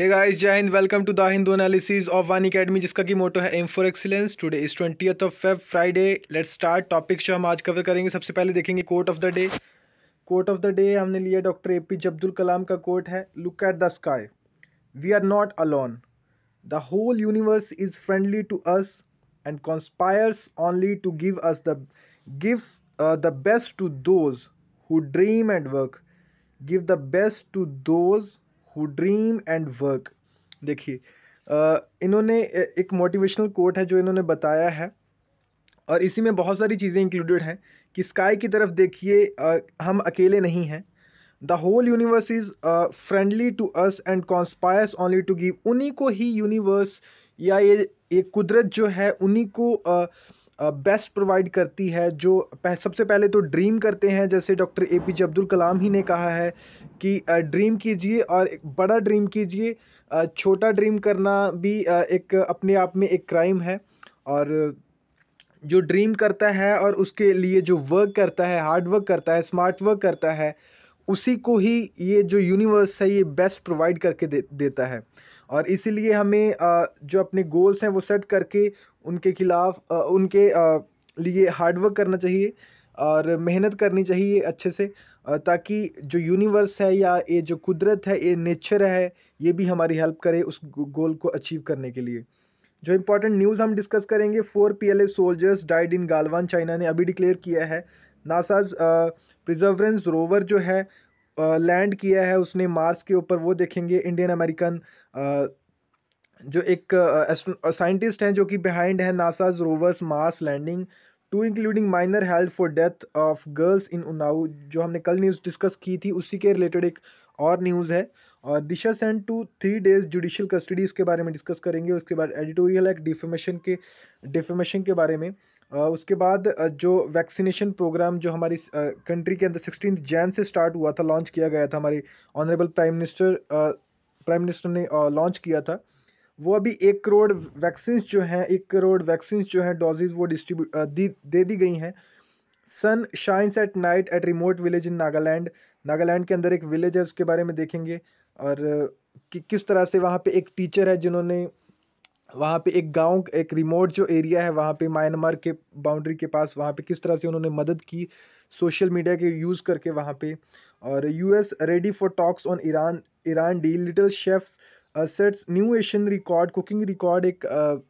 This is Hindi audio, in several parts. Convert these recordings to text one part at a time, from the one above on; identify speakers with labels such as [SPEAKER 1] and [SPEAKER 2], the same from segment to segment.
[SPEAKER 1] हे गाइस जय Hind welcome to the Hindu analysis of one academy जिसका की मोटो है aim for excellence today is twenty of Feb Friday let's start topic जो हम आज कवर करेंगे सबसे पहले देखेंगे quote of the day quote of the day हमने लिया doctor A P J Abdul Kalam का कोर्ट है look at the sky we are not alone the whole universe is friendly to us and conspires only to give us the give the best to those who dream and work give the best to those who dream and work देखिए इन्होंने एक मोटिवेशनल कोट है जो इन्होंने बताया है और इसी में बहुत सारी चीज़ें इंक्लूडेड हैं कि स्काई की तरफ देखिए हम अकेले नहीं हैं the whole universe is friendly to us and conspires only to give उन्हीं को ही यूनिवर्स या ये ये कुदरत जो है उन्हीं को uh, बेस्ट प्रोवाइड करती है जो सबसे पहले तो ड्रीम करते हैं जैसे doctor A P J Abdul Kalam ही ने कहा है कि ड्रीम कीजिए और एक बड़ा ड्रीम कीजिए छोटा ड्रीम करना भी एक अपने आप में एक क्राइम है और जो ड्रीम करता है और उसके लिए जो वर्क करता है हार्ड वर्क करता है स्मार्ट वर्क करता है उसी को ही ये जो यूनिवर्स है ये बेस्ट प्रोवाइड करके दे देता है और इसीलिए हमें जो अपने गोल्स हैं वो सेट करके उनके खिलाफ उनके लिए हार्डवर्क करना चाहिए और मेहनत करनी चाहिए अच्छे से ताकि जो यूनिवर्स है या ये जो कुदरत है ये नेचर है ये भी हमारी हेल्प करे उस गोल को अचीव करने के लिए जो इम्पोर्टेंट न्यूज़ हम डिस्कस करेंगे four P L A soldiers died in Galwan China ने अभी डिक्लेयर किया है नासाज प्रिजर्वरेंस रोवर जो है लैंड किया है उसने मार्स के ऊपर वो देखेंगे इंडियन अमेरिकन जो एक साइंटिस्ट हैं जो कि बिहाइंड है NASA's rovers Mars landing to including minor health for death of girls in Unnao जो हमने कल न्यूज़ डिस्कस की थी उसी के रिलेटेड एक और न्यूज़ है और Disha send to three days judicial custody इसके बारे में डिस्कस करेंगे उसके बाद एडिटोरियल एक्ट डिफेमेशन के डिफेमेशन के बारे में उसके बाद जो वैक्सीनेशन प्रोग्राम जो हमारी कंट्री के अंदर सिक्सटीन जैन से स्टार्ट हुआ था लॉन्च किया गया था हमारी honourable prime minister prime minister ने लॉन्च किया था वो अभी एक करोड़ वैक्सीन जो हैं एक करोड़ वैक्सीन जो हैं डोजेज वो डिस्ट्रीब्यूट दी दे दी गई हैं sun shines at night at remote village in Nagaland Nagaland के अंदर एक विलेज है उसके बारे में देखेंगे और कि किस तरह से वहाँ पे एक टीचर है जिन्होंने वहाँ पे एक गांव एक रिमोट जो एरिया है वहाँ पे म्यांमार के बाउंड्री के पास वहाँ पे किस तरह से उन्होंने मदद की सोशल मीडिया के यूज़ करके वहाँ पे और US ready for talks on Iran Iran deal little chefs sets new Asian record cooking record एक uh,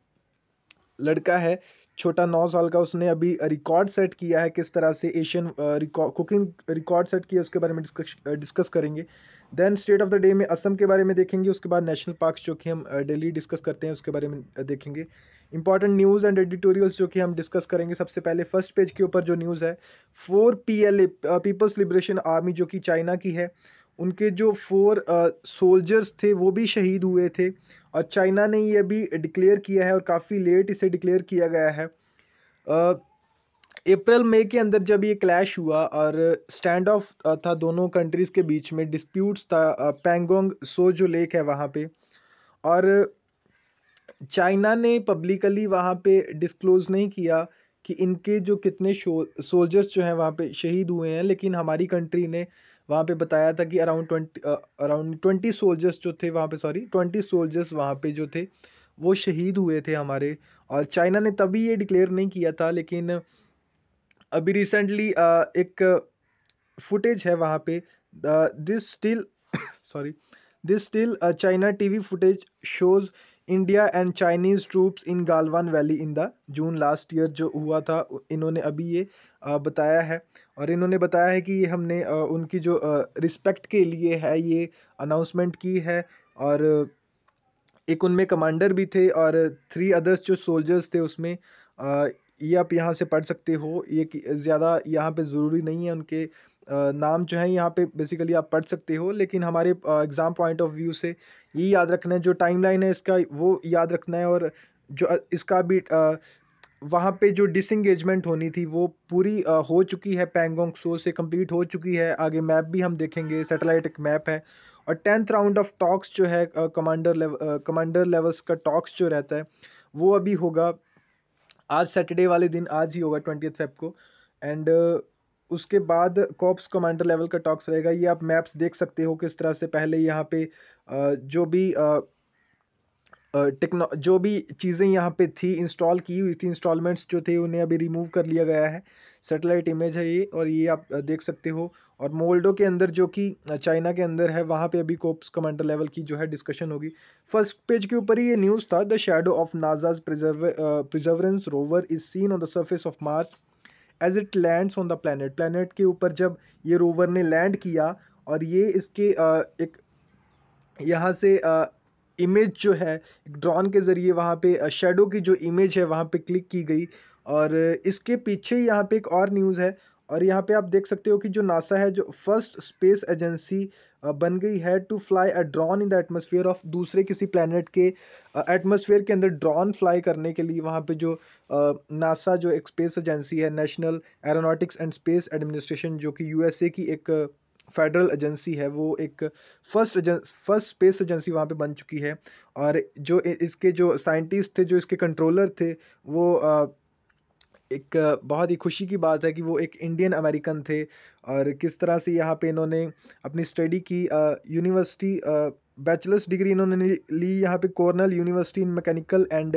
[SPEAKER 1] लड़का है छोटा नौ साल का उसने अभी रिकॉर्ड सेट किया है किस तरह से Asian record cooking record set किया उसके बारे में डिस्कस डिस्कस uh, करेंगे then state of the day में असम के बारे में देखेंगे उसके बाद नेशनल पार्क जो कि हम डेली डिस्कस करते हैं उसके बारे में देखेंगे इंपॉर्टेंट न्यूज़ एंड एडिटोरियल्स जो कि हम डिस्कस करेंगे सबसे पहले फर्स्ट पेज के ऊपर जो न्यूज़ है four P L A people's liberation army जो कि चाइना की है उनके जो फोर सोल्जर्स थे वो भी शहीद हुए थे और चाइना ने ये भी डिक्लेयर किया है और काफ़ी लेट इसे डिक्लेयर किया गया है uh, अप्रैल मई के अंदर जब ये क्लैश हुआ और स्टैंड ऑफ था दोनों कंट्रीज़ के बीच में डिस्प्यूट्स था पेंगोंग सो जो लेक है वहाँ पे और चाइना ने पब्लिकली वहाँ पे डिस्क्लोज नहीं किया कि इनके जो कितने सोल्जर्स जो हैं वहाँ पे शहीद हुए हैं लेकिन हमारी कंट्री ने वहाँ पे बताया था कि around twenty around twenty soldiers जो थे वहाँ पे सॉरी ट्वेंटी सोल्जर्स वहाँ पे जो थे वो शहीद हुए थे हमारे और चाइना ने तभी ये डिक्लेयर नहीं किया था लेकिन uh, अभी रिसेंटली एक फुटेज है वहाँ पे this still sorry this still China TV footage shows India and Chinese troops in Galwan valley in the June last year जो हुआ था इन्होंने अभी ये बताया है और इन्होंने बताया है कि ये हमने उनकी जो रिस्पेक्ट के लिए है ये अनाउंसमेंट की है और एक उनमें कमांडर भी थे और थ्री अदर्स जो सोल्जर्स थे उसमें ये आप यहाँ से पढ़ सकते हो ये ज़्यादा यहाँ पे ज़रूरी नहीं है उनके नाम जो है यहाँ पे बेसिकली आप पढ़ सकते हो लेकिन हमारे एग्ज़ाम पॉइंट ऑफ व्यू से ये याद रखना है जो टाइमलाइन है इसका वो याद रखना है और जो इसका भी वहाँ पे जो डिसंगेजमेंट होनी थी वो पूरी आ, हो चुकी है पेंगोंग सो से कंप्लीट हो चुकी है आगे मैप भी हम देखेंगे सेटेलाइट एक मैप है और टेंथ राउंड ऑफ टॉक्स जो है कमांडर लेवल कमांडर लेवल्स का टॉक्स जो रहता है वो अभी होगा आज सैटरडे वाले दिन आज ही होगा ट्वेंटी फेब को एंड uh, उसके बाद कॉप्स कमांडर लेवल का टॉक्स रहेगा ये आप मैप्स देख सकते हो किस तरह से पहले यहाँ पे uh, जो भी टेक्नो uh, जो भी चीज़ें यहाँ पे थी इंस्टॉल की हुई थी इंस्टॉलमेंट्स जो थे उन्हें अभी रिमूव कर लिया गया है सेटेलाइट इमेज है ये और ये आप देख सकते हो और मोल्डो के अंदर जो कि चाइना के अंदर है वहाँ पे अभी कोप्स कमांडर लेवल की जो है डिस्कशन होगी फर्स्ट पेज के ऊपर ही ये न्यूज़ था the shadow of NASA's Perseverance rover is seen on the surface of Mars as it land on the planet planet के ऊपर जब ये रोवर ने लैंड किया और ये इसके आ, एक यहाँ से इमेज जो है ड्रोन के ज़रिए वहाँ पे शेडो की जो इमेज है वहाँ पे क्लिक की गई और इसके पीछे ही यहाँ पे एक और न्यूज़ है और यहाँ पे आप देख सकते हो कि जो नासा है जो फर्स्ट स्पेस एजेंसी बन गई है to fly a drone in the atmosphere of दूसरे किसी प्लानट के एटमोसफियर के अंदर ड्रॉन फ्लाई करने के लिए वहाँ पे जो नासा जो एक स्पेस एजेंसी है National Aeronautics and Space Administration जो कि यू की एक फेडरल एजेंसी है वो एक फर्स्ट फर्स्ट स्पेस एजेंसी वहाँ पे बन चुकी है और जो इसके जो साइंटिस्ट थे जो इसके कंट्रोलर थे वो एक बहुत ही खुशी की बात है कि वो एक इंडियन अमेरिकन थे और किस तरह से यहाँ पे इन्होंने अपनी स्टडी की यूनिवर्सिटी बैचलर्स डिग्री इन्होंने ली यहाँ पे Cornell University in mechanical and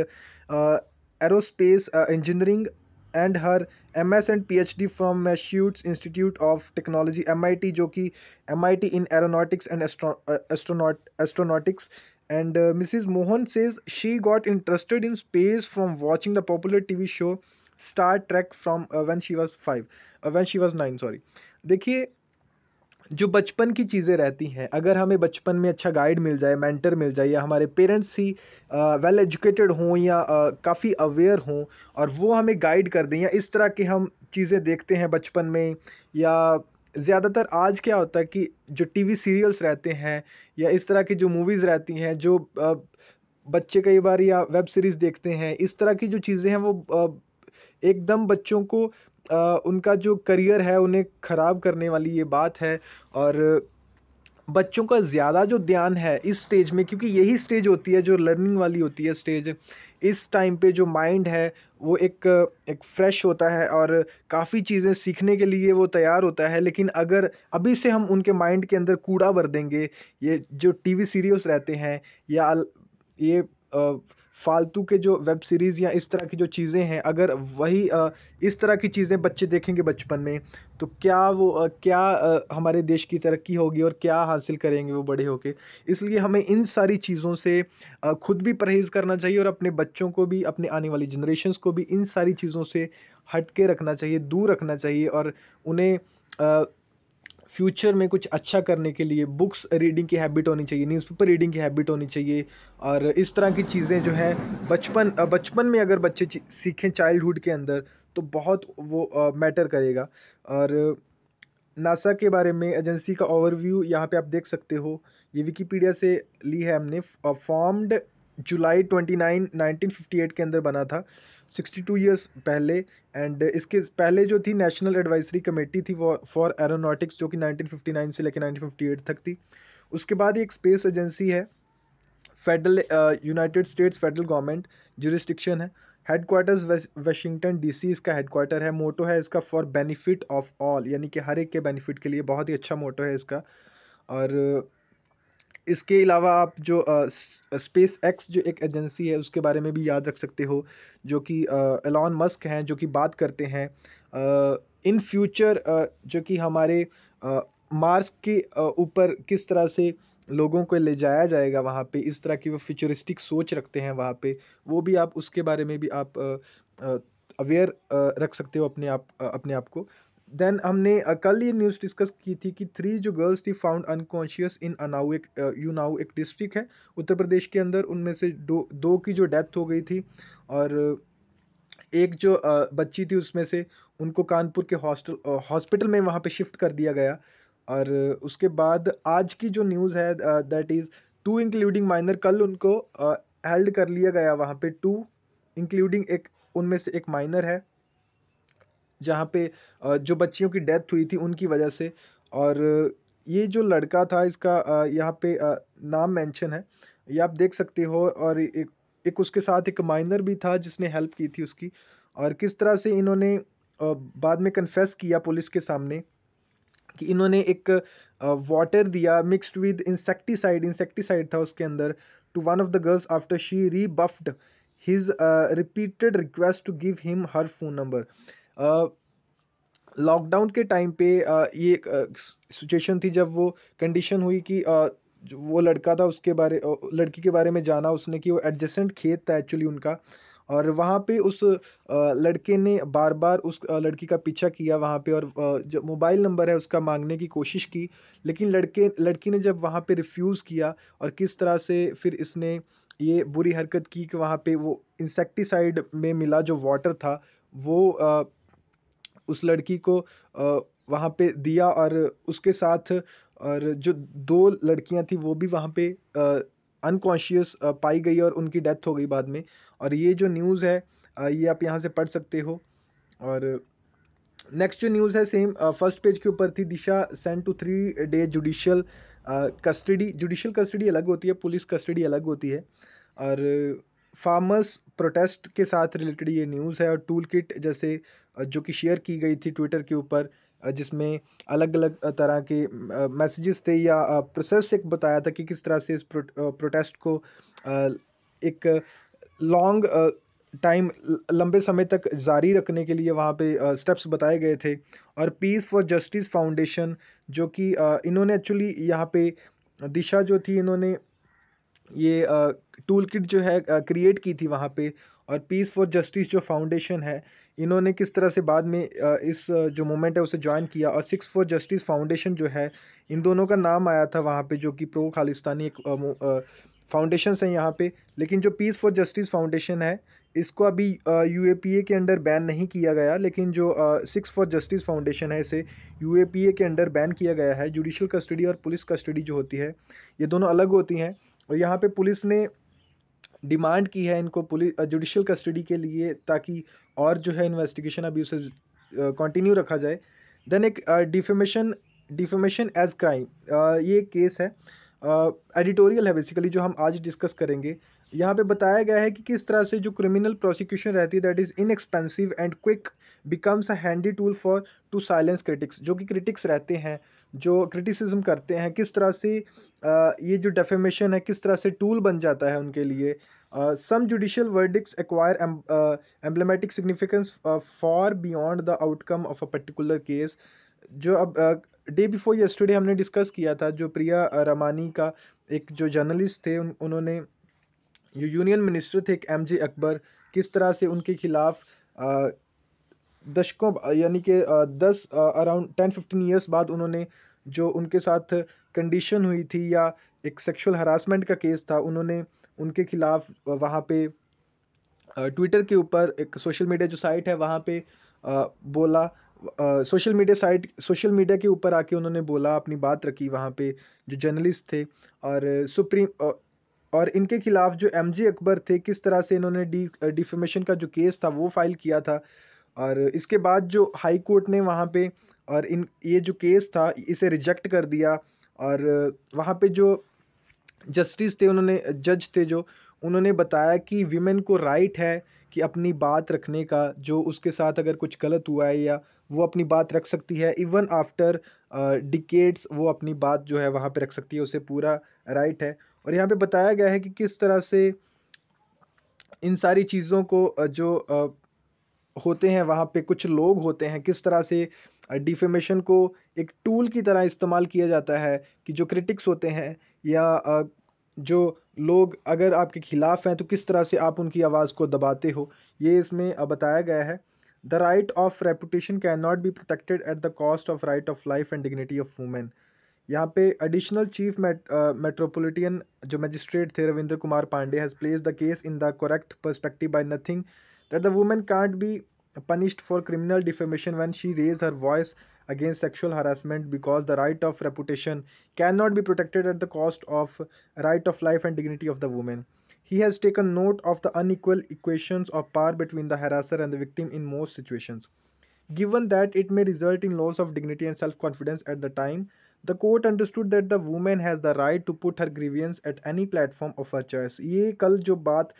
[SPEAKER 1] aerospace engineering and her M S and P H D from Massachusetts Institute of Technology M I T जो कि M I T in aeronautics and astronaut astronautics and Mrs Mohan says she got interested in space from watching the popular T V show Star Trek from one she was five one she was nine sorry देखिए जो बचपन की चीज़ें रहती हैं अगर हमें बचपन में अच्छा गाइड मिल जाए मेंटर मिल जाए या हमारे पेरेंट्स ही वेल uh, एजुकेटेड हों या uh, काफ़ी अवेयर हों और वो हमें गाइड कर दें या इस तरह के हम चीज़ें देखते हैं बचपन में या ज़्यादातर आज क्या होता है कि जो टीवी सीरियल्स रहते हैं या इस तरह की जो मूवीज़ रहती हैं जो uh, बच्चे कई बार या वेब सीरीज़ देखते हैं इस तरह की जो चीज़ें हैं वो एकदम बच्चों को उनका जो करियर है उन्हें ख़राब करने वाली ये बात है और बच्चों का ज़्यादा जो ध्यान है इस स्टेज में क्योंकि यही स्टेज होती है जो लर्निंग वाली होती है स्टेज इस टाइम पे जो माइंड है वो एक एक फ्रेश होता है और काफ़ी चीज़ें सीखने के लिए वो तैयार होता है लेकिन अगर अभी से हम उनके माइंड के अंदर कूड़ा भर देंगे ये जो टीवी सीरियल्स रहते हैं या ये आ, फालतू के जो वेब सीरीज़ या इस तरह की जो चीज़ें हैं अगर वही इस तरह की चीज़ें बच्चे देखेंगे बचपन में तो क्या वो क्या हमारे देश की तरक्की होगी और क्या हासिल करेंगे वो बड़े होके इसलिए हमें इन सारी चीज़ों से खुद भी परहेज़ करना चाहिए और अपने बच्चों को भी अपने आने वाली जनरेशन को भी इन सारी चीज़ों से हट के रखना चाहिए दूर रखना चाहिए और उन्हें फ्यूचर में कुछ अच्छा करने के लिए बुक्स रीडिंग की हैबिट होनी चाहिए न्यूज़पेपर रीडिंग की हैबिट होनी चाहिए और इस तरह की चीज़ें जो है बचपन बचपन में अगर बच्चे सीखें चाइल्डहुड के अंदर तो बहुत वो मैटर करेगा और नासा के बारे में एजेंसी का ओवरव्यू यहाँ पे आप देख सकते हो ये विकीपीडिया से ली है हमने फॉर्म्ड जुलाई फिफ्टी एट के अंदर बना था 62 इयर्स पहले एंड इसके पहले जो थी नेशनल एडवाइजरी कमेटी थी फॉर एरोनॉटिक्स जो कि 1959 से लेकर 1958 तक थी उसके बाद एक स्पेस एजेंसी है federal United States federal government jurisdiction है हेडक्वार्टर्स वाशिंगटन डीसी इसका हेडक्वार्टर है मोटो है इसका फॉर बेनिफिट ऑफ ऑल यानी कि हर एक के बेनिफिट के लिए बहुत ही अच्छा मोटो है इसका और इसके अलावा आप जो स्पेस एक्स जो एक एजेंसी है उसके बारे में भी याद रख सकते हो जो कि एलॉन मस्क हैं जो कि बात करते हैं इन फ्यूचर जो कि हमारे मार्स के ऊपर किस तरह से लोगों को ले जाया जाएगा वहाँ पे इस तरह की वो फ्यूचरिस्टिक सोच रखते हैं वहाँ पे वो भी आप उसके बारे में भी आप अवेयर रख सकते हो अपने आप अपने आप को देन हमने कल ये न्यूज़ डिस्कस की थी कि थ्री जो गर्ल्स थी फाउंड अनकॉन्शियस इन अनाउ एक यूनाउ एक डिस्ट्रिक्ट है उत्तर प्रदेश के अंदर उनमें से दो दो की जो डेथ हो गई थी और एक जो बच्ची थी उसमें से उनको कानपुर के हॉस्टल हॉस्पिटल में वहाँ पे शिफ्ट कर दिया गया और उसके बाद आज की जो न्यूज़ है that is two including minor कल उनको हेल्ड कर लिया गया वहाँ पे टू इंक्लूडिंग एक उनमें से एक माइनर है जहाँ पे जो बच्चियों की डेथ हुई थी उनकी वजह से और ये जो लड़का था इसका यहाँ पे नाम मेंशन है ये आप देख सकते हो और एक एक उसके साथ एक माइनर भी था जिसने हेल्प की थी उसकी और किस तरह से इन्होंने बाद में कन्फेस किया पुलिस के सामने कि इन्होंने एक वाटर दिया मिक्स्ड विद इंसेक्टिसाइड इंसेक्टिसाइड था उसके अंदर to one of the girls after she rebuffed his repeated request to give him her phone number lockdown के टाइम पे ये सिचुएशन थी जब वो कंडीशन हुई कि आ, वो लड़का था उसके बारे लड़की के बारे में जाना उसने कि वो एडजेसेंट खेत था एक्चुअली उनका और वहाँ पे उस लड़के ने बार बार उस लड़की का पीछा किया वहाँ पे और जो मोबाइल नंबर है उसका मांगने की कोशिश की लेकिन लड़के लड़की ने जब वहाँ पे रिफ्यूज़ किया और किस तरह से फिर इसने ये बुरी हरकत की कि वहाँ पे वो इंसेक्टिसाइड में मिला जो वाटर था वो उस लड़की को वहाँ पे दिया और उसके साथ और जो दो लड़कियाँ थी वो भी वहाँ पे अनकॉन्शियस पाई गई और उनकी डेथ हो गई बाद में और ये जो न्यूज़ है ये आप यहाँ से पढ़ सकते हो और नेक्स्ट जो न्यूज़ है सेम फर्स्ट पेज के ऊपर थी Disha sent to three day judicial custody judicial custody अलग होती है पुलिस कस्टडी अलग होती है और फार्मर्स प्रोटेस्ट के साथ रिलेटेड ये न्यूज़ है और टूल किट जैसे जो कि शेयर की गई थी ट्विटर के ऊपर जिसमें अलग अलग तरह के मैसेजेस थे या प्रोसेस एक बताया था कि किस तरह से इस प्रोटेस्ट को एक लॉन्ग टाइम लंबे समय तक जारी रखने के लिए वहाँ पे स्टेप्स बताए गए थे और पीस फॉर जस्टिस फाउंडेशन जो कि इन्होंने एक्चुअली यहाँ पे दिशा जो थी इन्होंने ये टूल किट जो है क्रिएट की थी वहाँ पे और पीस फॉर जस्टिस जो फाउंडेशन है इन्होंने किस तरह से बाद में इस जो मोमेंट है उसे ज्वाइन किया और सिक्स फॉर जस्टिस फाउंडेशन जो है इन दोनों का नाम आया था वहाँ पे जो कि प्रो खालिस्तानी एक फाउंडेशन है यहाँ पे लेकिन जो पीस फॉर जस्टिस फाउंडेशन है इसको अभी यू के अंडर बैन नहीं किया गया लेकिन जो सिक्स फॉर जस्टिस फाउंडेशन है इसे यू के अंडर बैन किया गया है जुडिशल कस्टडी और पुलिस कस्टडी जो होती है ये दोनों अलग होती हैं और यहाँ पे पुलिस ने डिमांड की है इनको पुलिस जुडिशल कस्टडी के लिए ताकि और जो है इन्वेस्टिगेशन अभी उसे कंटिन्यू रखा जाए देन एक डिफेमेशन डिफेमेशन एज क्राइम ये एक केस है एडिटोरियल uh, है बेसिकली जो हम आज डिस्कस करेंगे यहाँ पे बताया गया है कि किस तरह से जो क्रिमिनल प्रोसिक्यूशन रहती है that is inexpensive and quick becomes a handy tool for to silence critics जो कि क्रिटिक्स रहते हैं जो क्रिटिसिज्म करते हैं किस तरह से ये जो डेफेमेशन है किस तरह से टूल बन जाता है उनके लिए some judicial verdicts acquire emblematic significance for beyond the outcome of a particular case जो अब डे बिफोर यस्टरडे हमने डिस्कस किया था जो प्रिया रमानी का एक जो जर्नलिस्ट थे उन, उन्होंने जो यूनियन मिनिस्टर थे एक एम जे अकबर किस तरह से उनके खिलाफ दशकों यानी कि दस अराउंड टेन फिफ्टीन ईयर्स बाद उन्होंने जो उनके साथ कंडीशन हुई थी या एक सेक्सुअल हरासमेंट का केस था उन्होंने उनके खिलाफ वहाँ पे ट्विटर के ऊपर एक सोशल मीडिया जो साइट है वहाँ पे बोला social media site social media के ऊपर आके उन्होंने बोला अपनी बात रखी वहाँ पे जो जर्नलिस्ट थे और सुप्रीम और इनके खिलाफ जो एम अकबर थे किस तरह से इन्होंने डी डिफेमेशन का जो केस था वो फाइल किया था और इसके बाद जो हाई कोर्ट ने वहाँ पे और इन ये जो केस था इसे रिजेक्ट कर दिया और वहाँ पे जो जस्टिस थे उन्होंने जज थे जो उन्होंने बताया कि विमेन को राइट है कि अपनी बात रखने का जो उसके साथ अगर कुछ गलत हुआ है या वो अपनी बात रख सकती है इवन आफ्टर डिकेट्स वो अपनी बात जो है वहाँ पे रख सकती है उसे पूरा राइट है और यहाँ पे बताया गया है कि किस तरह से इन सारी चीज़ों को जो होते हैं वहाँ पे कुछ लोग होते हैं किस तरह से डिफेमेशन को एक टूल की तरह इस्तेमाल किया जाता है कि जो क्रिटिक्स होते हैं या जो लोग अगर आपके खिलाफ हैं तो किस तरह से आप उनकी आवाज़ को दबाते हो ये इसमें बताया गया है the right of reputation can not be protected at the cost of right of life and dignity of women यहाँ पे एडिशनल चीफ मेट्रोपोलिटियन जो मजिस्ट्रेट थे Ravindra Kumar Pandey has place the case in the correct perspective by nothing that the woman can't be punished for criminal defamation when she raises her voice against sexual harassment because the right of reputation cannot be protected at the cost of right of life and dignity of the woman he has taken note of the unequal equations of power between the harasser and the victim in most situations given that it may result in loss of dignity and self-confidence at the time the court understood that the woman has the right to put her grievance at any platform of her choice ये कल जो बात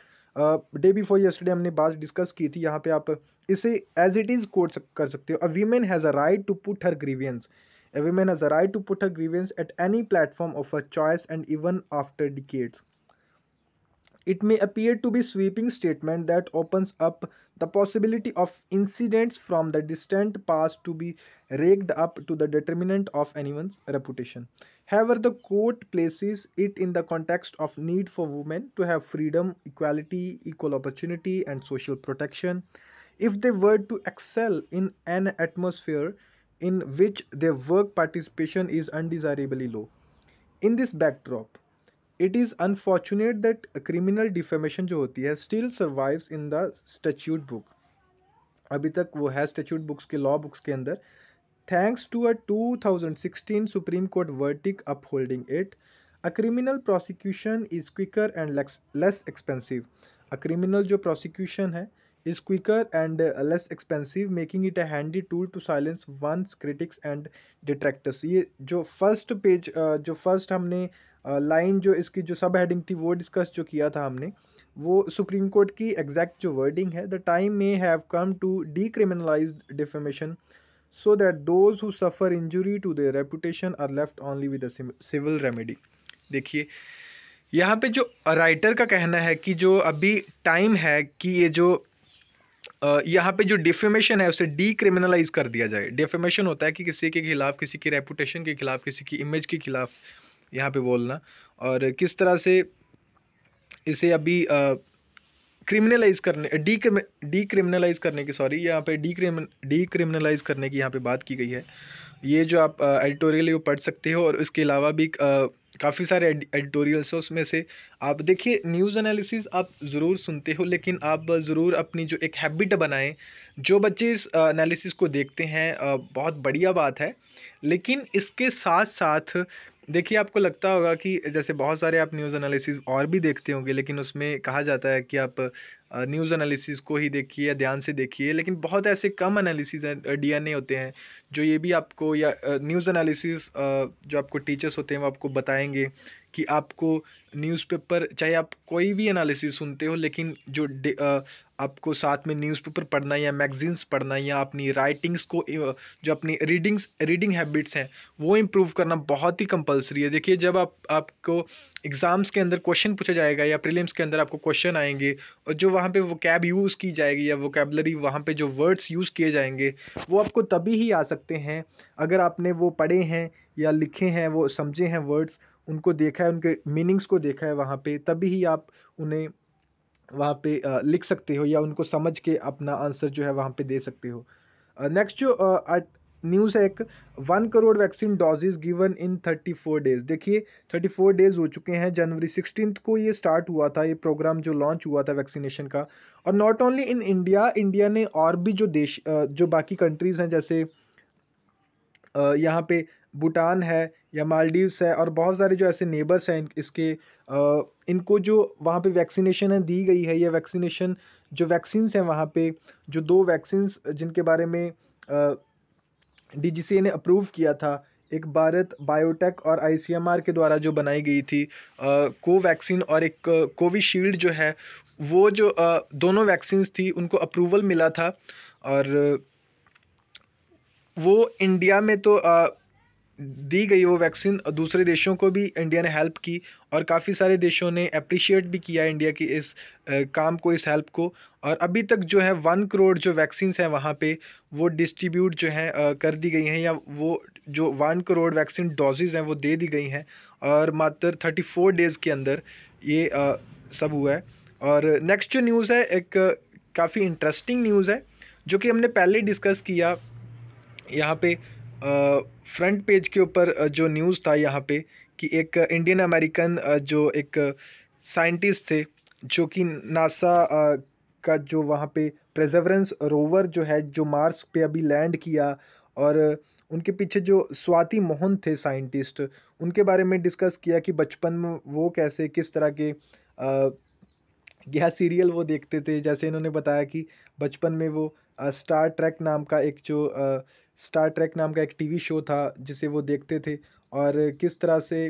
[SPEAKER 1] डे बिफोर यस्टरडे हमने बात डिस्कस की थी यहाँ पे आप इसे एज इट इज कोर्ट कर सकते हो a women has a right to put her grievance a women has a right to put her grievance at any platform of a choice and even after decades It may appear to be sweeping statement that opens up the possibility of incidents from the distant past to be raked up to the detriment of anyone's reputation. However, the court places it in the context of need for women to have freedom, equality, equal opportunity and social protection. If they were to excel in an atmosphere in which their work participation is undesirably low. In this backdrop, it is unfortunate that criminal defamation जो होती है still survives in the statute book अभी तक वो है स्टेच्यूट बुक्स के लॉ बुक्स के अंदर thanks to a 2016 Supreme Court verdict upholding it a criminal prosecution is quicker and less expensive a criminal जो प्रोसिक्यूशन है is quicker and less expensive making it a handy tool to silence one's critics and detractors ये जो फर्स्ट पेज uh, जो फर्स्ट हमने लाइन जो इसकी जो सब हेडिंग थी वो डिस्कस जो किया था हमने वो सुप्रीम कोर्ट की एग्जैक्ट जो वर्डिंग है the time may have come to decriminalize defamation so that those who suffer injury to their reputation are left only with civil remedy देखिए यहाँ पे जो राइटर का कहना है कि जो अभी टाइम है कि ये जो यहाँ पे जो डिफेमेशन है उसे डीक्रिमिनलाइज कर दिया जाए डिफेमेशन होता है कि किसी के खिलाफ किसी की रेपुटेशन के खिलाफ किसी की इमेज के खिलाफ यहाँ पे बोलना और किस तरह से इसे अभी क्रिमिनलाइज करने डी क्रिमिनलाइज करने की सॉरी यहाँ पे डी क्रिमिनलाइज करने की यहाँ पे बात की गई है ये जो आप एडिटोरियल पढ़ सकते हो और इसके अलावा भी काफ़ी सारे एडिटोरियल्स हैं उसमें से आप देखिए न्यूज़ एनालिसिस आप ज़रूर सुनते हो लेकिन आप ज़रूर अपनी जो एक हैबिट बनाएं जो बच्चे इस एनालिसिस को देखते हैं बहुत बढ़िया बात है लेकिन इसके साथ साथ देखिए आपको लगता होगा कि जैसे बहुत सारे आप न्यूज़ एनालिसिस और भी देखते होंगे लेकिन उसमें कहा जाता है कि आप न्यूज़ एनालिसिस को ही देखिए या ध्यान से देखिए लेकिन बहुत ऐसे कम एनालिसिस डीएनए होते हैं जो ये भी आपको या न्यूज़ एनालिसिस जो आपको टीचर्स होते हैं वो आपको बताएंगे कि आपको न्यूज़पेपर चाहे आप कोई भी एनालिसिस सुनते हो लेकिन जो आपको साथ में न्यूज़पेपर पढ़ना या मैगजीन्स पढ़ना या अपनी राइटिंग्स को जो अपनी रीडिंग्स रीडिंग हैबिट्स हैं वो इम्प्रूव करना बहुत ही कंपलसरी है देखिए जब आप आपको एग्ज़ाम्स के अंदर क्वेश्चन पूछा जाएगा या प्रीलिम्स के अंदर आपको क्वेश्चन आएंगे और जो वहाँ पे वो कैब यूज़ की जाएगी या वो कैबलरी वहाँ पे जो वर्ड्स यूज़ किए जाएंगे वो आपको तभी ही आ सकते हैं अगर आपने वो पढ़े हैं या लिखे हैं वो समझे हैं वर्ड्स उनको देखा है उनके मीनिंग्स को देखा है वहाँ पे तभी ही आप उन्हें वहाँ पे लिख सकते हो या उनको समझ के अपना आंसर जो है वहाँ पे दे सकते हो नेक्स्ट जो न्यूज़ है एक one crore vaccine doses given in thirty four days देखिए थर्टी फोर डेज़ हो चुके हैं जनवरी सिक्सटीन को ये स्टार्ट हुआ था ये प्रोग्राम जो लॉन्च हुआ था वैक्सीनेशन का और not only in India India ने और भी जो देश जो बाकी कंट्रीज़ हैं जैसे यहाँ पे भूटान है या मालदीव्स है और बहुत सारे जो ऐसे नेबर्स हैं इसके इनको जो वहाँ पे वैक्सीनेशन है दी गई है या वैक्सीनेशन जो वैक्सीन्स हैं वहाँ पे जो दो वैक्सीन्स जिनके बारे में डी ने अप्रूव किया था एक भारत बायोटेक और आई के द्वारा जो बनाई गई थी कोवैक्सीन और एक कोविशील्ड जो है वो जो आ, दोनों वैक्सीन्स थी उनको अप्रूवल मिला था और वो इंडिया में तो आ, दी गई वो वैक्सीन दूसरे देशों को भी इंडिया ने हेल्प की और काफ़ी सारे देशों ने अप्रिशिएट भी किया इंडिया की इस काम को इस हेल्प को और अभी तक जो है वन करोड़ जो वैक्सीन हैं वहाँ पे वो डिस्ट्रीब्यूट जो है कर दी गई हैं या वो जो वन करोड़ वैक्सीन डोजेज हैं वो दे दी गई हैं और मात्र थर्टी फोर डेज़ के अंदर ये सब हुआ है और नेक्स्ट जो न्यूज़ है एक काफ़ी इंटरेस्टिंग न्यूज़ है जो कि हमने पहले डिस्कस किया यहाँ पे फ्रंट पेज के ऊपर जो न्यूज़ था यहाँ पे कि एक इंडियन अमेरिकन जो एक साइंटिस्ट थे जो कि नासा का जो वहाँ पे प्रेजरेंस रोवर जो है जो मार्स पे अभी लैंड किया और उनके पीछे जो स्वाति मोहन थे साइंटिस्ट उनके बारे में डिस्कस किया कि बचपन में वो कैसे किस तरह के यह सीरियल वो देखते थे जैसे इन्होंने बताया कि बचपन में वो स्टार ट्रैक नाम का एक जो स्टार ट्रैक नाम का एक टीवी शो था जिसे वो देखते थे और किस तरह से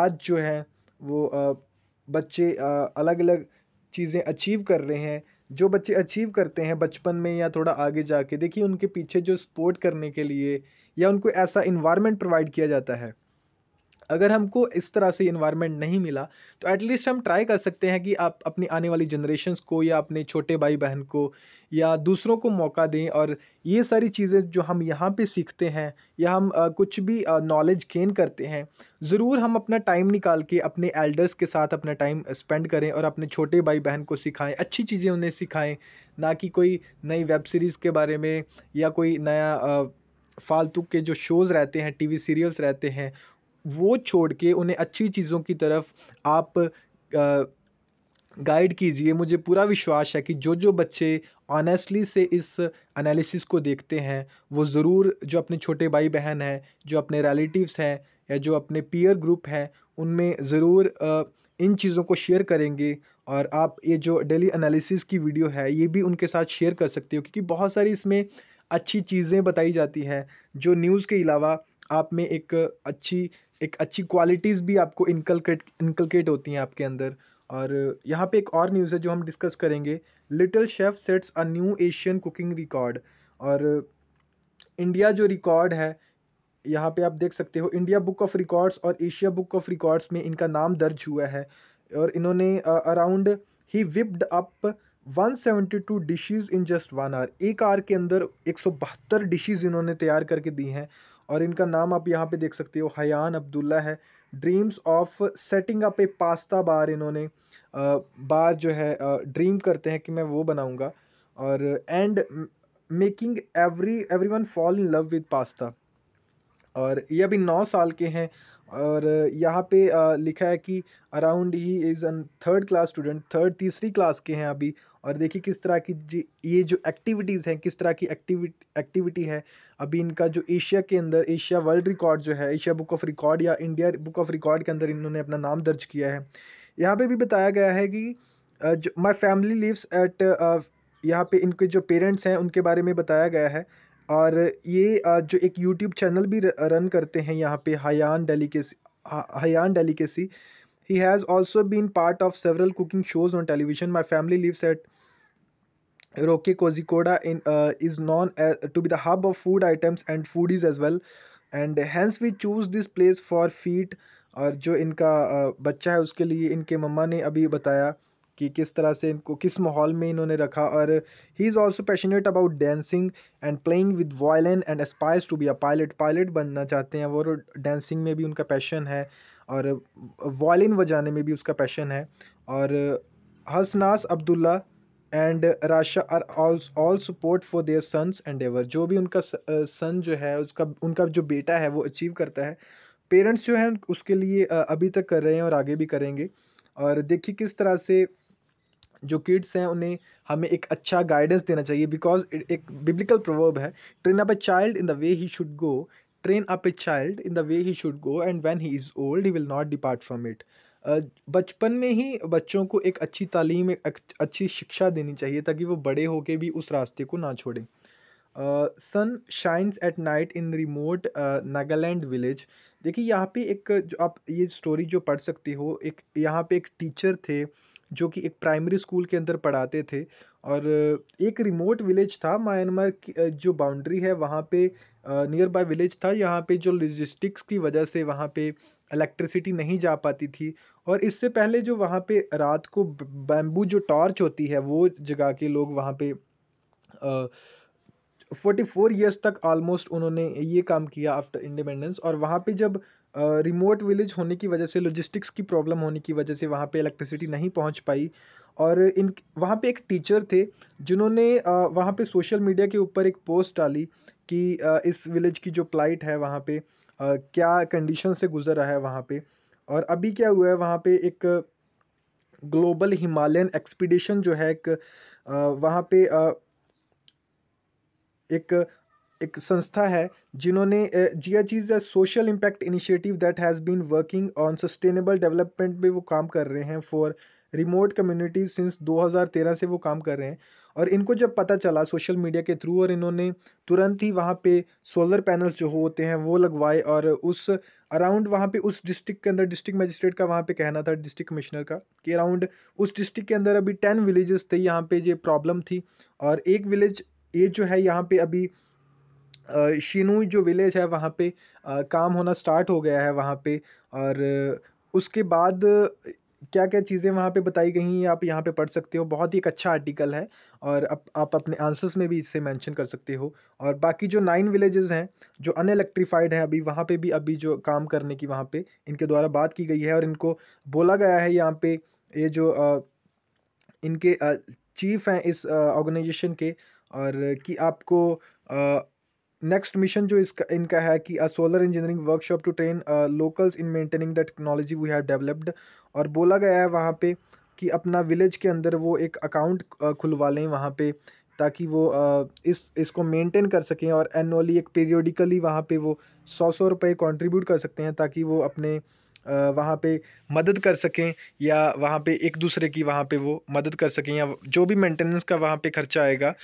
[SPEAKER 1] आज जो है वो बच्चे अलग अलग चीज़ें अचीव कर रहे हैं जो बच्चे अचीव करते हैं बचपन में या थोड़ा आगे जाके देखिए उनके पीछे जो सपोर्ट करने के लिए या उनको ऐसा इन्वायरमेंट प्रोवाइड किया जाता है अगर हमको इस तरह से इन्वायरमेंट नहीं मिला तो एटलीस्ट हम ट्राई कर सकते हैं कि आप अपनी आने वाली जनरेशन को या अपने छोटे भाई बहन को या दूसरों को मौका दें और ये सारी चीज़ें जो हम यहाँ पे सीखते हैं या हम कुछ भी नॉलेज गेन करते हैं ज़रूर हम अपना टाइम निकाल के अपने एल्डर्स के साथ अपना टाइम स्पेंड करें और अपने छोटे भाई बहन को सिखाएं अच्छी चीज़ें उन्हें सिखाएं ना कि कोई नई वेब सीरीज़ के बारे में या कोई नया फालतू के जो शोज़ रहते हैं टीवी सीरियल्स रहते हैं वो छोड़ के उन्हें अच्छी चीज़ों की तरफ आप गाइड कीजिए मुझे पूरा विश्वास है कि जो जो बच्चे ऑनेस्टली से इस एनालिसिस को देखते हैं वो ज़रूर जो अपने छोटे भाई बहन हैं जो अपने रिलेटिव्स हैं या जो अपने पीयर ग्रुप हैं उनमें ज़रूर इन चीज़ों को शेयर करेंगे और आप ये जो डेली एनालिसिस की वीडियो है ये भी उनके साथ शेयर कर सकते हो क्योंकि बहुत सारी इसमें अच्छी चीज़ें बताई जाती हैं जो न्यूज़ के अलावा आप में एक अच्छी एक अच्छी क्वालिटीज़ भी आपको इनकलकेट इनकलकेट होती हैं आपके अंदर और यहाँ पे एक और न्यूज़ है जो हम डिस्कस करेंगे little chef sets a new Asian cooking record और इंडिया जो रिकॉर्ड है यहाँ पे आप देख सकते हो इंडिया बुक ऑफ रिकॉर्ड्स और एशिया बुक ऑफ रिकॉर्ड्स में इनका नाम दर्ज हुआ है और इन्होंने around he whipped up 172 dishes in just one hour एक आर के अंदर एक डिशेस इन्होंने तैयार करके दी हैं और इनका नाम आप यहाँ पे देख सकते हो हयान अब्दुल्ला है dreams of setting up a pasta bar इन्होंने बार जो है ड्रीम करते हैं कि मैं वो बनाऊंगा और and making every every one fall in love with pasta और ये अभी नौ साल के हैं और यहाँ पे लिखा है कि around he is an third class student third तीसरी क्लास के हैं अभी और देखिए किस तरह की ये जो एक्टिविटीज़ हैं किस तरह की एक्टिविटी एक्टिविटी है अभी इनका जो एशिया के अंदर एशिया वर्ल्ड रिकॉर्ड जो है एशिया बुक ऑफ रिकॉर्ड या इंडिया बुक ऑफ रिकॉर्ड के अंदर इन्होंने अपना नाम दर्ज किया है यहाँ पे भी बताया गया है कि माई फैमिली लिव्स एट यहाँ पे इनके जो पेरेंट्स हैं उनके बारे में बताया गया है और ये जो एक यूट्यूब चैनल भी रन करते हैं यहाँ पे Hayan delicacy Hayan delicacy he has also been part of several cooking shows on television my family lives at रोके Kozhikode in is known to be to be of food items and food is as well and and we choose this place for feet और जो इनका बच्चा है उसके लिए इनके मम्मा ने अभी बताया कि किस तरह से इनको किस माहौल में इन्होंने रखा और he is also passionate about dancing and playing with violin and aspires to be a pilot pilot बनना चाहते हैं और डांसिंग में भी उनका पैशन है और वायलिन बजाने में भी उसका पैशन है और Hasnas Abdullah and Rasha are all support for their sons and ever जो भी उनका सन जो है उसका उनका जो बेटा है वो अचीव करता है पेरेंट्स जो हैं उसके लिए अभी तक कर रहे हैं और आगे भी करेंगे और देखिए किस तरह से जो किड्स हैं उन्हें हमें एक अच्छा गाइडेंस देना चाहिए बिकॉज एक बिब्लिकल प्रोवर्ब है train up a child in the way he should go train up a child in the way he should go and when he is old he will not depart from it बचपन में ही बच्चों को एक अच्छी तालीम एक अच्छी शिक्षा देनी चाहिए ताकि वो बड़े होके भी उस रास्ते को ना छोड़ें sun shines at night in remote Nagaland village देखिए यहाँ पे एक जो आप ये स्टोरी जो पढ़ सकते हो एक यहाँ पे एक टीचर थे जो कि एक प्राइमरी स्कूल के अंदर पढ़ाते थे और एक रिमोट विलेज था म्यांमार की जो बाउंड्री है वहाँ पे नियर बाय विलेज था यहाँ पे जो लॉजिस्टिक्स की वजह से वहाँ पे इलेक्ट्रिसिटी नहीं जा पाती थी और इससे पहले जो वहाँ पे रात को बैम्बू जो टॉर्च होती है वो जगा के लोग वहाँ पे फोर्टी फोर ईयर्स तक ऑलमोस्ट उन्होंने ये काम किया आफ्टर इंडिपेंडेंस और वहाँ पे जब रिमोट विलेज होने की वजह से लॉजिस्टिक्स की प्रॉब्लम होने की वजह से वहाँ पे इलेक्ट्रिसिटी नहीं पहुँच पाई और इन वहाँ पे एक टीचर थे जिन्होंने वहाँ पे सोशल मीडिया के ऊपर एक पोस्ट डाली कि इस विलेज की जो प्लाइट है वहाँ पे क्या कंडीशन से गुजर रहा है वहाँ पे और अभी क्या हुआ है वहाँ पे एक ग्लोबल हिमालयन एक्सपीडिशन जो है एक वहाँ पे एक एक संस्था है जिन्होंने जिया चीज social impact initiative that has been working on sustainable development में वो काम कर रहे हैं फॉर रिमोट कम्युनिटीज सिंस 2013 से वो काम कर रहे हैं और इनको जब पता चला सोशल मीडिया के थ्रू और इन्होंने तुरंत ही वहाँ पे सोलर पैनल्स जो होते हैं वो लगवाए और उस अराउंड वहाँ पे उस डिस्ट्रिक्ट के अंदर डिस्ट्रिक्ट मजिस्ट्रेट का वहाँ पे कहना था डिस्ट्रिक्ट कमिश्नर का कि अराउंड उस डिस्ट्रिक्ट के अंदर अभी टेन विलेजेस थे यहाँ पे ये प्रॉब्लम थी और एक विलेज ये जो है यहाँ पे अभी शिनू जो विलेज है वहाँ पे काम होना स्टार्ट हो गया है वहाँ पे और उसके बाद क्या क्या चीज़ें वहाँ पे बताई गई हैं आप यहाँ पे पढ़ सकते हो बहुत ही एक अच्छा आर्टिकल है और अप, आप अपने आंसर्स में भी इससे मेंशन कर सकते हो और बाकी जो नाइन विलेजेस हैं जो अनइलेक्ट्रीफाइड हैं अभी वहाँ पे भी अभी जो काम करने की वहाँ पे इनके द्वारा बात की गई है और इनको बोला गया है यहाँ पे ये जो आ, इनके चीफ हैं इस ऑर्गेनाइजेशन के और कि आपको आ, नेक्स्ट मिशन जो इसका इनका है कि a solar engineering workshop to train locals in maintaining the technology we have developed और बोला गया है वहाँ पे कि अपना विलेज के अंदर वो एक अकाउंट uh, खुलवा लें वहाँ पे ताकि वो uh, इस इसको मेंटेन कर सकें और एनुअली एक पीरियोडिकली वहाँ पे वो सौ सौ रुपये कॉन्ट्रीब्यूट कर सकते हैं ताकि वो अपने uh, वहाँ पे मदद कर सकें या वहाँ पे एक दूसरे की वहाँ पे वो मदद कर सकें या जो भी मेंटेनेंस का वहाँ पे खर्चा आएगा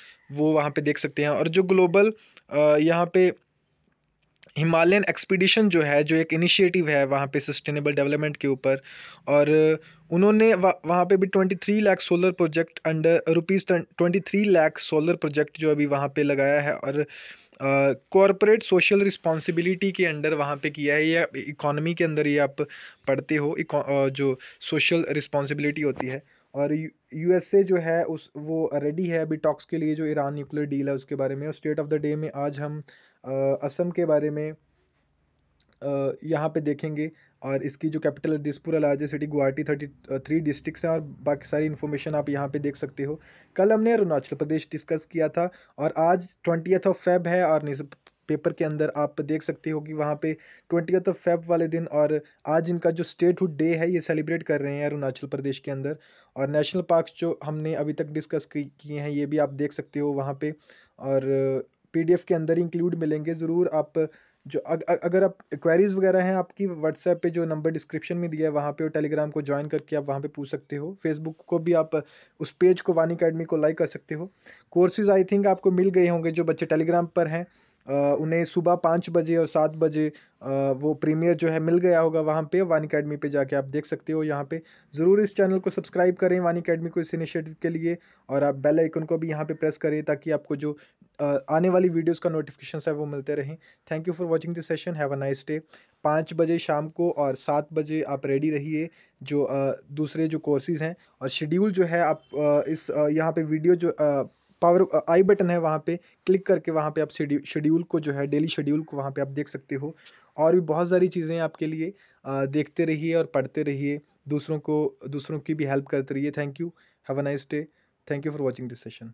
[SPEAKER 1] वो वहाँ पे देख सकते हैं और जो ग्लोबल यहाँ पे हिमालयन एक्सपीडिशन जो है जो एक इनिशिएटिव है वहाँ पे सस्टेनेबल डेवलपमेंट के ऊपर और उन्होंने वहाँ पे भी twenty three lakh solar project under rupees twenty three lakh solar project जो अभी वहाँ पे लगाया है और कॉरपोरेट सोशल रिस्पॉन्सिबिलिटी के अंडर वहाँ पे किया है या इकोनॉमी के अंदर ये आप पढ़ते हो uh, जो सोशल रिस्पॉन्सिबिलिटी होती है और यूएसए जो है उस वो रेडी है अभी टॉक्स के लिए जो ईरान न्यूक्लियर डील है उसके बारे में और स्टेट ऑफ द डे में आज हम असम के बारे में यहाँ पे देखेंगे और इसकी जो कैपिटल है Dispur largest city Guwahati thirty three districts हैं और बाकी सारी इन्फॉर्मेशन आप यहाँ पे देख सकते हो कल हमने अरुणाचल प्रदेश डिस्कस किया था और आज ट्वेंटी ऑफ फेब है और पेपर के अंदर आप देख सकते हो कि वहाँ पे ट्वेंटी तो फेब वाले दिन और आज इनका जो स्टेटहुड डे है ये सेलिब्रेट कर रहे हैं अरुणाचल प्रदेश के अंदर और नेशनल पार्क जो हमने अभी तक डिस्कस किए हैं ये भी आप देख सकते हो वहाँ पर और पी के अंदर इंक्लूड मिलेंगे ज़रूर आप जो अग, अगर आप क्वेरीज वगैरह हैं आपकी व्हाट्सएप पे जो नंबर डिस्क्रिप्शन में दिया है वहाँ पे और टेलीग्राम को ज्वाइन करके आप वहाँ पे पूछ सकते हो फेसबुक को भी आप उस पेज को वानी अकेडमी को लाइक कर सकते हो कोर्सेज आई थिंक आपको मिल गए होंगे जो बच्चे टेलीग्राम पर हैं उन्हें सुबह पाँच बजे और सात बजे वो प्रीमियर जो है मिल गया होगा वहाँ पे वान अकेडमी पे जाके आप देख सकते हो यहाँ पे ज़रूर इस चैनल को सब्सक्राइब करें वन अकेडमी को इस इनिशिएटिव के लिए और आप बेल आइकन को भी यहाँ पे प्रेस करें ताकि आपको जो आने वाली वीडियोस का नोटिफिकेशन है वो मिलते रहें thank you for watching this session have a nice day पाँच बजे शाम को और सात बजे आप रेडी रहिए जो दूसरे जो कोर्सेज हैं और शेड्यूल जो है आप इस यहाँ पर वीडियो जो पावर आई बटन है वहाँ पे क्लिक करके वहाँ पे आप शेड्यूल को जो है डेली शेड्यूल को वहाँ पे आप देख सकते हो और भी बहुत सारी चीज़ें आपके लिए uh, देखते रहिए और पढ़ते रहिए दूसरों को दूसरों की भी हेल्प करते रहिए thank you have a nice day thank you for watching this session